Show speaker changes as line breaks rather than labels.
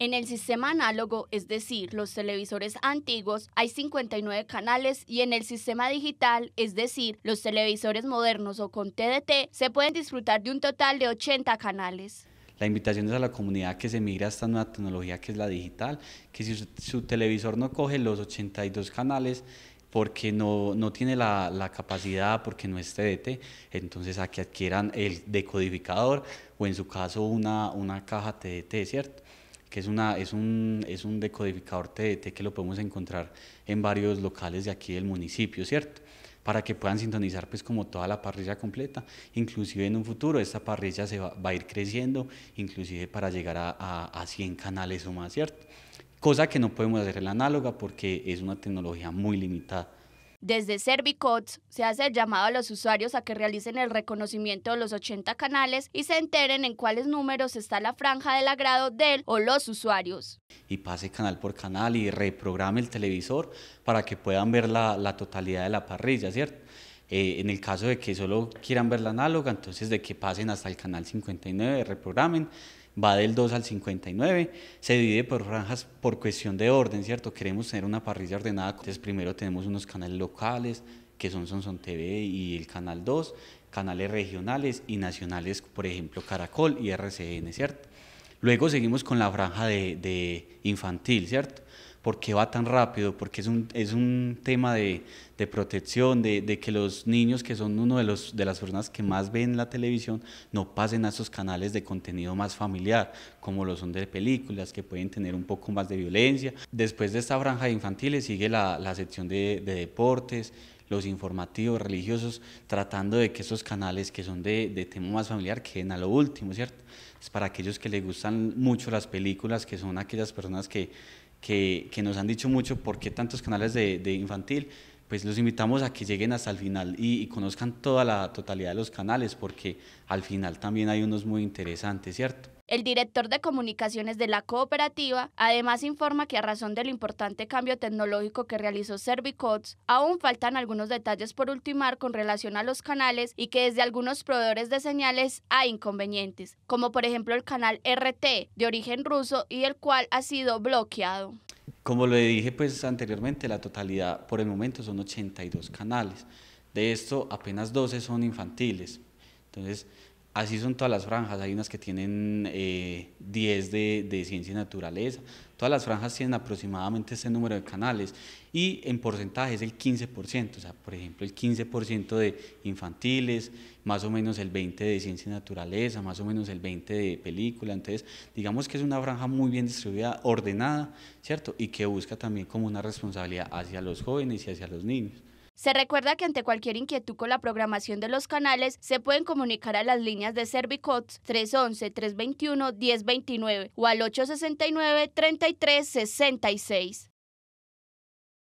En el sistema análogo, es decir, los televisores antiguos, hay 59 canales y en el sistema digital, es decir, los televisores modernos o con TDT, se pueden disfrutar de un total de 80 canales.
La invitación es a la comunidad que se migra a esta nueva tecnología que es la digital, que si su, televisor no coge los 82 canales, porque no, no tiene la, capacidad, porque no es TDT, entonces a que adquieran el decodificador o en su caso una, una caja TDT, ¿cierto? que es, es, un, decodificador TDT que lo podemos encontrar en varios locales de aquí del municipio, ¿cierto? Para que puedan sintonizar pues como toda la parrilla completa, inclusive en un futuro esta parrilla se va, a ir creciendo, inclusive para llegar a, a 100 canales o más, ¿cierto? Cosa que no podemos hacer en la análoga porque es una tecnología muy limitada.
Desde Servicots se hace el llamado a los usuarios a que realicen el reconocimiento de los 80 canales y se enteren en cuáles números está la franja del agrado del o los usuarios.
Y pase canal por canal y reprograme el televisor para que puedan ver la, totalidad de la parrilla, ¿cierto? Eh, en el caso de que solo quieran ver la análoga, entonces de que pasen hasta el canal 59, reprogramen va del 2 al 59, se divide por franjas por cuestión de orden, ¿cierto? Queremos tener una parrilla ordenada, entonces primero tenemos unos canales locales, que son Sonson TV y el Canal 2, canales regionales y nacionales, por ejemplo Caracol y RCN, ¿cierto? Luego seguimos con la franja de infantil, ¿cierto? por qué va tan rápido, porque es un, es un tema de, protección, de, que los niños, que son uno de, los, de las personas que más ven la televisión, no pasen a esos canales de contenido más familiar, como lo son de películas, que pueden tener un poco más de violencia. Después de esta franja de infantiles sigue la, sección de, deportes, los informativos religiosos, tratando de que esos canales que son de, de tema más familiar queden a lo último, ¿cierto? Es para aquellos que les gustan mucho las películas, que son aquellas personas que que, nos han dicho mucho por qué tantos canales de, infantil, pues los invitamos a que lleguen hasta el final y, conozcan toda la totalidad de los canales, porque al final también hay unos muy interesantes, ¿cierto?
El director de comunicaciones de la cooperativa además informa que a razón del importante cambio tecnológico que realizó Servicots, aún faltan algunos detalles por ultimar con relación a los canales y que desde algunos proveedores de señales hay inconvenientes, como por ejemplo el canal RT de origen ruso y el cual ha sido bloqueado.
Como le dije pues anteriormente, la totalidad por el momento son 82 canales. De esto apenas 12 son infantiles. Entonces, Así son todas las franjas, hay unas que tienen 10 eh, de, de, ciencia y naturaleza, todas las franjas tienen aproximadamente ese número de canales y en porcentaje es el 15%, o sea, por ejemplo, el 15% de infantiles, más o menos el 20% de ciencia y naturaleza, más o menos el 20% de película, entonces digamos que es una franja muy bien distribuida, ordenada, ¿cierto? Y que busca también como una responsabilidad hacia los jóvenes y hacia los niños.
Se recuerda que ante cualquier inquietud con la programación de los canales, se pueden comunicar a las líneas de Servicots 311-321-1029 o al 869-3366.